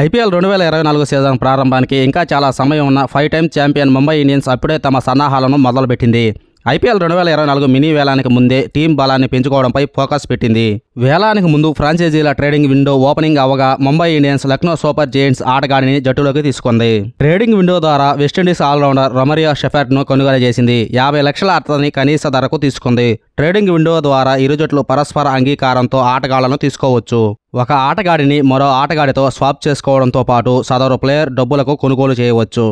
IPL రెండు వేల ఇరవై నాలుగు సీజన్ ప్రారంభానికి ఇంకా చాలా సమయం ఉన్న five time champion Mumbai Indians అప్పుడే తమ సన్నాహాలను మొదలుపెట్టింది ఐపీఎల్ రెండు వేల ఇరవై నాలుగు మినీ వేలానికి ముందే టీం బలాన్ని పెంచుకోవడంపై ఫోకస్ పెట్టింది వేలానికి ముందు ఫ్రాంచైజీల ట్రేడింగ్ విండో ఓపెనింగ్ అవగా Mumbai Indians Lucknow super giants ఆటగాడిని జట్టులోకి తీసుకుంది ట్రేడింగ్ విండో ద్వారా వెస్టిండీస్ ఆల్రౌండర్ రొమరియా షెఫర్ట్ను కొనుగోలు చేసింది యాభై లక్షల అర్థాన్ని కనీస ధరకు తీసుకుంది ట్రేడింగ్ విండో ద్వారా ఇరు జట్లు పరస్పర అంగీకారంతో ఆటగాళ్లను తీసుకోవచ్చు ఒక ఆటగాడిని మరో ఆటగాడితో స్వాప్ చేసుకోవడంతో పాటు సదరు ప్లేయర్ డబ్బులకు కొనుగోలు చేయవచ్చు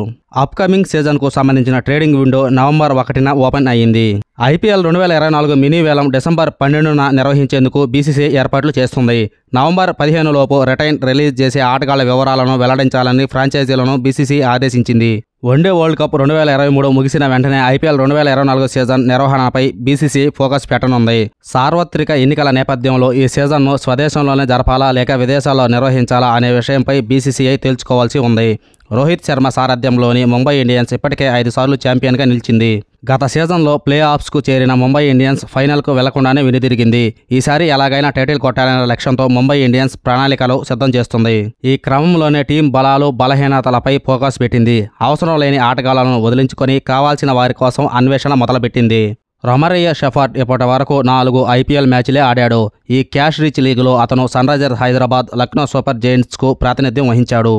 అప్కమింగ్ సీజన్కు సంబంధించిన ట్రేడింగ్ విండో నవంబర్ ఒకటిన ఓపెన్ అయింది ఐపీఎల్ రెండు వేల ఇరవై నాలుగు మినీ వేలం డిసెంబర్ పన్నెండున నిర్వహించేందుకు బీసీసీ ఏర్పాట్లు చేస్తుంది నవంబర్ పదిహేను లోపు రిటైన్ రిలీజ్ చేసే ఆటగాళ్ల వివరాలను వెల్లడించాలని ఫ్రాంచైజీలను బీసీసీ ఆదేశించింది వన్డే వరల్డ్ కప్ రెండు వేల ఇరవై మూడు ముగిసిన వెంటనే ఐపీఎల్ రెండు వేల ఇరవై నాలుగు సీజన్ నిర్వహణపై బీసీసీ ఫోకస్ పెట్టనుంది సార్వత్రిక ఎన్నికల నేపథ్యంలో ఈ సీజన్ను స్వదేశంలోనే జరపాలా లేక విదేశాల్లో నిర్వహించాలా అనే విషయంపై బీసీసీఐ తేల్చుకోవాల్సి ఉంది రోహిత్ శర్మ సారథ్యంలోని ముంబై ఇండియన్స్ ఇప్పటికే ఐదు సార్లు ఛాంపియన్గా నిలిచింది గత సీజన్లో ప్లే ఆఫ్స్కు చేరిన ముంబై ఇండియన్స్ ఫైనల్కు వెళ్లకుండానే వినిదిరిగింది ఈసారి ఎలాగైనా టైటిల్ కొట్టాలనే లక్ష్యంతో ముంబై ఇండియన్స్ ప్రణాళికలు సిద్ధం చేస్తుంది ఈ క్రమంలోనే టీం బలాలు బలహీనతలపై ఫోకస్ పెట్టింది అవసరం లేని ఆటగాళ్లను వదిలించుకొని కావాల్సిన వారి కోసం అన్వేషణ మొదలుపెట్టింది రొమరయ్య షెఫర్ట్ ఇప్పటి వరకు నాలుగు ఐపీఎల్ మ్యాచ్లే ఆడాడు ఈ క్యాష్ రిచ్ లీగ్లో అతను సన్రైజర్స్ హైదరాబాద్ లక్నో సూపర్ జైంట్స్కు ప్రాతినిధ్యం వహించాడు